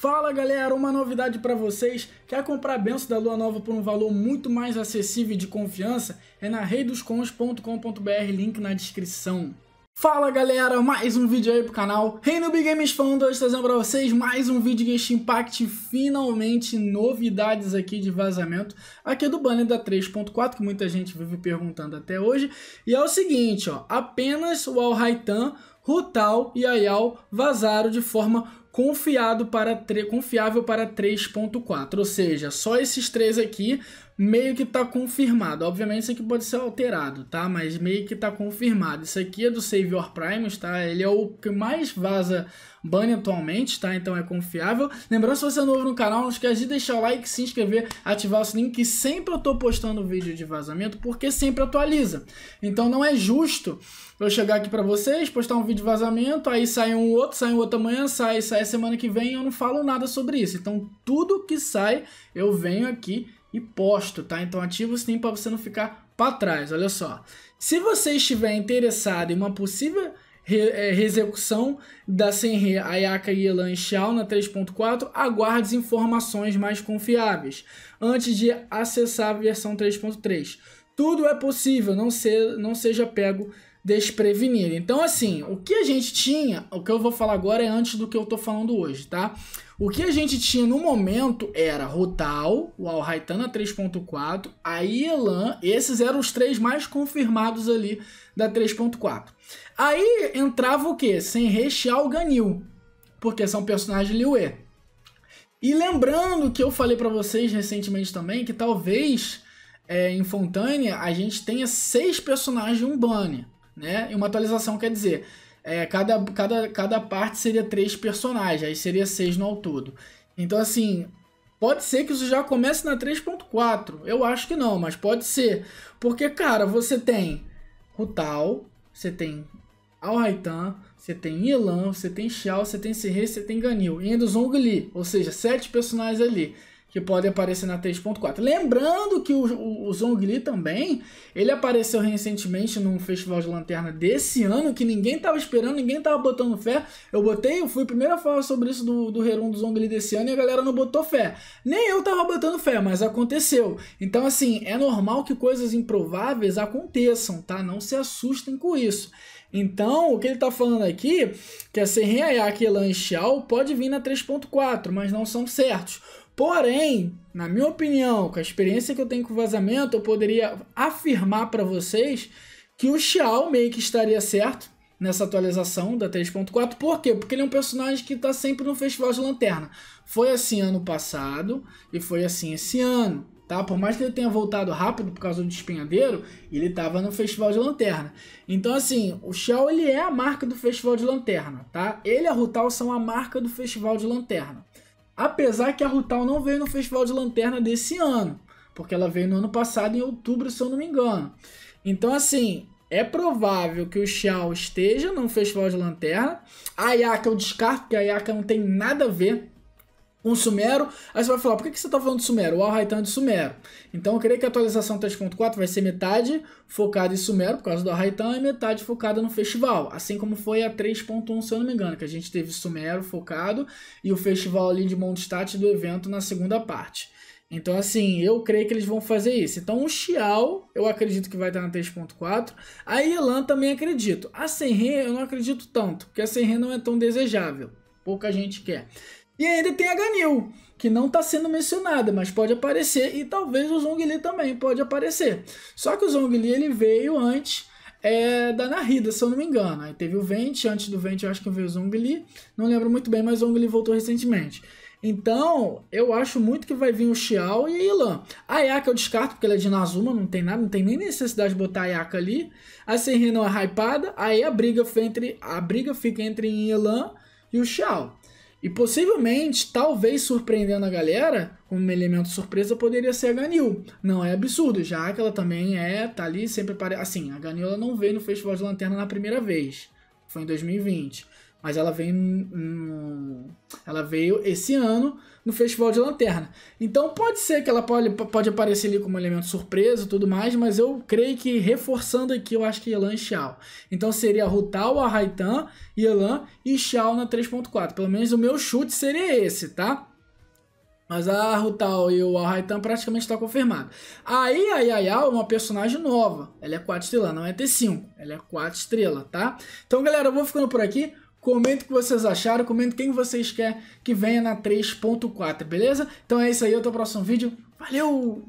Fala galera, uma novidade para vocês, quer comprar benção da lua nova por um valor muito mais acessível e de confiança? É na reidoscons.com.br, link na descrição. Fala galera, mais um vídeo aí pro canal. Reino Big Games falando, hoje trazendo pra vocês mais um vídeo de este Impact. Finalmente, novidades aqui de vazamento aqui é do banner da 3.4, que muita gente vive perguntando até hoje. E é o seguinte, ó, apenas o Al-Haitan Rutal e Ayal vazaram de forma confiado para confiável para 3.4, ou seja, só esses três aqui meio que tá confirmado. Obviamente isso aqui pode ser alterado, tá? Mas meio que tá confirmado. Isso aqui é do Save Your Primes, tá? Ele é o que mais vaza banho atualmente, tá? Então é confiável. Lembrando, se você é novo no canal, não esquece de deixar o like, se inscrever, ativar o sininho, que sempre eu tô postando vídeo de vazamento, porque sempre atualiza. Então não é justo eu chegar aqui para vocês, postar um vídeo de vazamento, aí sai um outro, sai um outro amanhã, sai, sai semana que vem, eu não falo nada sobre isso. Então tudo que sai, eu venho aqui e posto, tá? Então ativa o sininho para você não ficar para trás, olha só. Se você estiver interessado em uma possível é, reexecução da Senhe Ayaka Yelan Xiao na 3.4, aguarde informações mais confiáveis antes de acessar a versão 3.3. Tudo é possível, não, ser, não seja pego desprevenir. Então, assim, o que a gente tinha, o que eu vou falar agora é antes do que eu tô falando hoje, tá? O que a gente tinha no momento era Rotal, o Al Haitana 3.4, a Elan, esses eram os três mais confirmados ali da 3.4. Aí entrava o que? Sem rechear o Ganil, porque são personagens Liyue. E lembrando que eu falei para vocês recentemente também que talvez é, em Fontânia a gente tenha seis personagens de um Bunny, né? E uma atualização quer dizer, é, cada, cada, cada parte seria três personagens, aí seria seis no ao todo. Então, assim, pode ser que isso já comece na 3.4. Eu acho que não, mas pode ser. Porque, cara, você tem Tal, você tem Alhaitan, você tem Ilan, você tem Xiao, você tem Serre, você tem Ganil. E ainda o Zhongli, ou seja, sete personagens ali que pode aparecer na 3.4. Lembrando que o, o, o também, ele apareceu recentemente num festival de lanterna desse ano, que ninguém tava esperando, ninguém tava botando fé. Eu botei, eu fui a primeira falar sobre isso do, do do Zongli desse ano e a galera não botou fé. Nem eu tava botando fé, mas aconteceu. Então, assim, é normal que coisas improváveis aconteçam, tá? Não se assustem com isso. Então, o que ele está falando aqui, que a é Serrenha Yakilan e Xiao pode vir na 3.4, mas não são certos. Porém, na minha opinião, com a experiência que eu tenho com vazamento, eu poderia afirmar para vocês que o Xiao meio que estaria certo nessa atualização da 3.4. Por quê? Porque ele é um personagem que está sempre no Festival de Lanterna. Foi assim ano passado e foi assim esse ano. Tá? Por mais que ele tenha voltado rápido por causa do despenhadeiro, ele estava no Festival de Lanterna. Então, assim, o Xiao ele é a marca do Festival de Lanterna, tá? Ele e a Rutal são a marca do Festival de Lanterna. Apesar que a Rutal não veio no Festival de Lanterna desse ano, porque ela veio no ano passado, em outubro, se eu não me engano. Então, assim, é provável que o Xiao esteja no Festival de Lanterna. A Ayaka eu descarto, porque a Ayaka não tem nada a ver um sumero. Aí você vai falar, por que, você está falando de sumero? O Al-Haitan é de sumero. Então eu creio que a atualização 3.4 vai ser metade focada em sumero, por causa do Al-Haitan, e metade focada no festival. Assim como foi a 3.1, se eu não me engano, que a gente teve sumero focado e o festival ali de Mondstadt do evento na segunda parte. Então, assim, eu creio que eles vão fazer isso. Então, o Xiao, eu acredito que vai estar na 3.4. A Elan também acredito. A Senren, eu não acredito tanto, porque a Senren não é tão desejável. Pouca gente quer. E ainda tem a Ganil, que não está sendo mencionada, mas pode aparecer, e talvez o Zongli também pode aparecer. Só que o Zongli ele veio antes é, da Narrida, se eu não me engano. Aí teve o Vente, antes do Vente eu acho que veio o Zongli não lembro muito bem, mas o Zongli voltou recentemente. Então, eu acho muito que vai vir o Xiao e a Ilan. A Yaka eu descarto, porque ela é de Nazuma, não tem nada, não tem nem necessidade de botar a Yaka ali. A Senri é hypada, aí a briga, entre, a briga fica entre Ilan e o Xiao. E possivelmente, talvez surpreendendo a galera, um elemento surpresa poderia ser a Ganil. Não é absurdo, já que ela também é, tá ali sempre pare... Assim, a Ganil ela não veio no Festival de Lanterna na primeira vez. Foi em 2020. Mas ela vem. Hum, ela veio esse ano no Festival de Lanterna. Então pode ser que ela pode, pode aparecer ali como elemento surpresa e tudo mais, mas eu creio que, reforçando aqui, eu acho que Elan e Xiao. Então seria Rutal, Arraitan, Elan e Xiao na 3.4. Pelo menos o meu chute seria esse, tá? Mas a Rutal e o Alhaitan praticamente está confirmado. Aí a Yaya é uma personagem nova. Ela é 4 estrelas, não é T5. Ela é 4 estrelas, tá? Então, galera, eu vou ficando por aqui. Comenta o que vocês acharam, comenta quem vocês querem que venha na 3.4, beleza? Então é isso aí, até o próximo vídeo. Valeu!